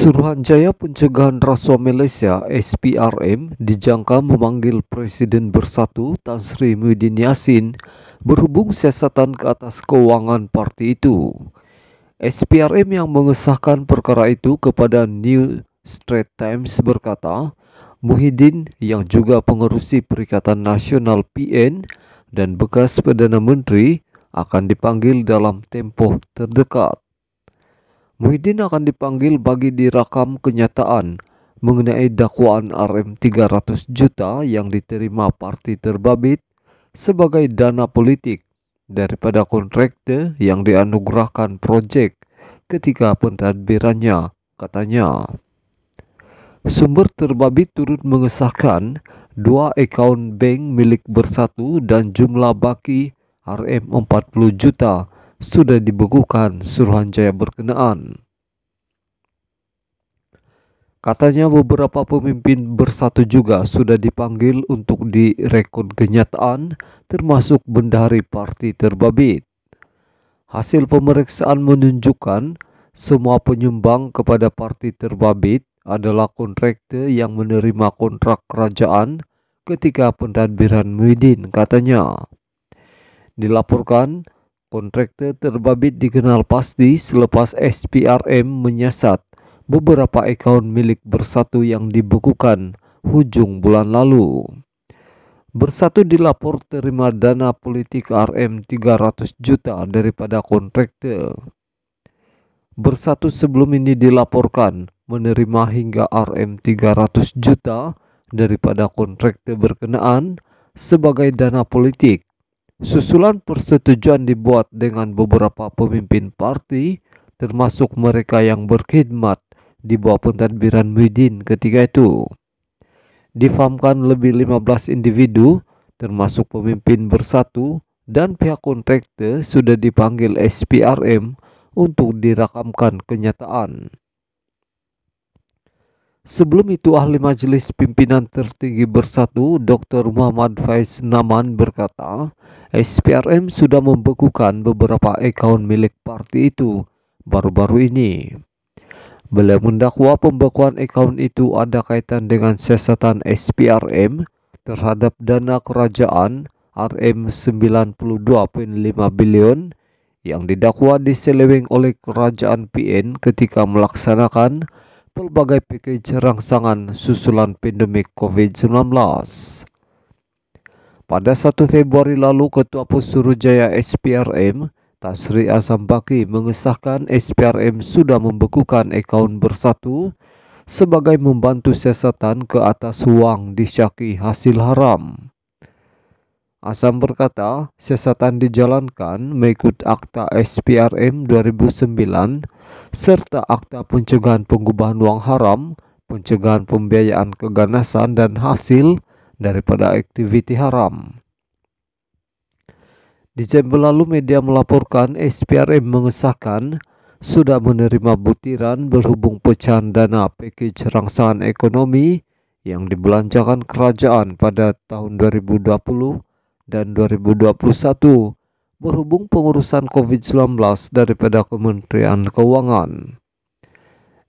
Suruhanjaya Pencegahan Rasuah Malaysia SPRM dijangka memanggil Presiden Bersatu Tan Sri Muhyiddin Yassin berhubung siasatan ke atas keuangan parti itu. SPRM yang mengesahkan perkara itu kepada New Straits Times berkata, Muhyiddin yang juga pengerusi Perikatan Nasional PN dan bekas Perdana Menteri akan dipanggil dalam tempoh terdekat. Muhyiddin akan dipanggil bagi dirakam kenyataan mengenai dakwaan RM 300 juta yang diterima parti terbabit sebagai dana politik daripada kontrakte yang dianugerahkan projek ketika pentadbirannya, katanya. Sumber terbabit turut mengesahkan dua akaun bank milik bersatu dan jumlah baki RM 40 juta sudah dibekukan suruhanjaya berkenaan. Katanya beberapa pemimpin bersatu juga sudah dipanggil untuk direkod kenyataan termasuk bendahari parti terbabit. Hasil pemeriksaan menunjukkan semua penyumbang kepada parti terbabit adalah kontrakte yang menerima kontrak kerajaan ketika pentadbiran Muhyiddin katanya. Dilaporkan, Kontraktor terbabit dikenal pasti selepas SPRM menyiasat beberapa akaun milik Bersatu yang dibekukan hujung bulan lalu. Bersatu dilapor terima dana politik RM 300 juta daripada kontraktor. Bersatu sebelum ini dilaporkan menerima hingga RM 300 juta daripada kontraktor berkenaan sebagai dana politik Susulan persetujuan dibuat dengan beberapa pemimpin parti, termasuk mereka yang berkhidmat di bawah pentadbiran Muhyiddin ketika itu. Difahamkan lebih 15 individu, termasuk pemimpin bersatu dan pihak kontrakte sudah dipanggil SPRM untuk dirakamkan kenyataan. Sebelum itu, ahli majelis pimpinan tertinggi bersatu, Dr. Muhammad Faiz Naman berkata, SPRM sudah membekukan beberapa akun milik parti itu baru-baru ini. Beliau mendakwa pembekuan akun itu ada kaitan dengan sesatan SPRM terhadap dana kerajaan RM 92.5 bilion yang didakwa diseleweng oleh kerajaan PN ketika melaksanakan pelbagai PKJ rangsangan susulan pandemi COVID-19. Pada 1 Februari lalu, Ketua Pusurujaya SPRM, Tasri Asam Baki mengesahkan SPRM sudah membekukan akaun bersatu sebagai membantu siasatan ke atas uang disyaki hasil haram. Asam berkata, sesatan dijalankan mengikut Akta SPRM 2009 serta Akta Pencegahan Pengubahan Uang Haram, Pencegahan Pembiayaan Keganasan dan Hasil daripada Aktiviti Haram. Desember lalu media melaporkan SPRM mengesahkan sudah menerima butiran berhubung pecahan dana package rangsangan ekonomi yang dibelanjakan kerajaan pada tahun 2020 dan 2021 berhubung pengurusan COVID-19 daripada Kementerian Keuangan.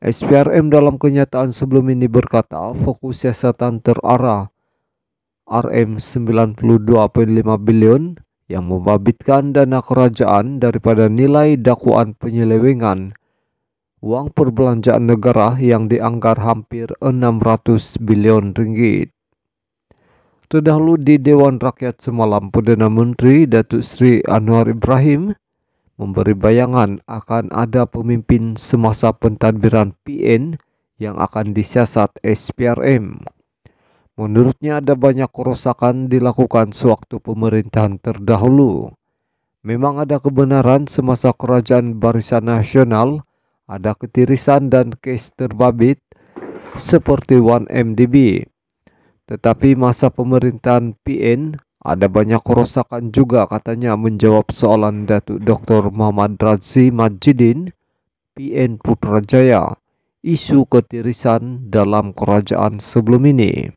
SPRM dalam kenyataan sebelum ini berkata fokus siasatan terarah RM 92,5 bilion yang membabitkan dana kerajaan daripada nilai dakwaan penyelewengan wang perbelanjaan negara yang dianggar hampir 600 bilion ringgit. Terdahulu di Dewan Rakyat semalam Perdana Menteri Datuk Seri Anwar Ibrahim memberi bayangan akan ada pemimpin semasa pentadbiran PN yang akan disiasat SPRM. Menurutnya ada banyak kerusakan dilakukan sewaktu pemerintahan terdahulu. Memang ada kebenaran semasa kerajaan Barisan Nasional ada ketirisan dan kes terbabit seperti 1MDB tetapi masa pemerintahan PN ada banyak kerusakan juga katanya menjawab soalan Datuk Dr. Muhammad Razi Majidin, PN Putrajaya, isu ketirisan dalam kerajaan sebelum ini.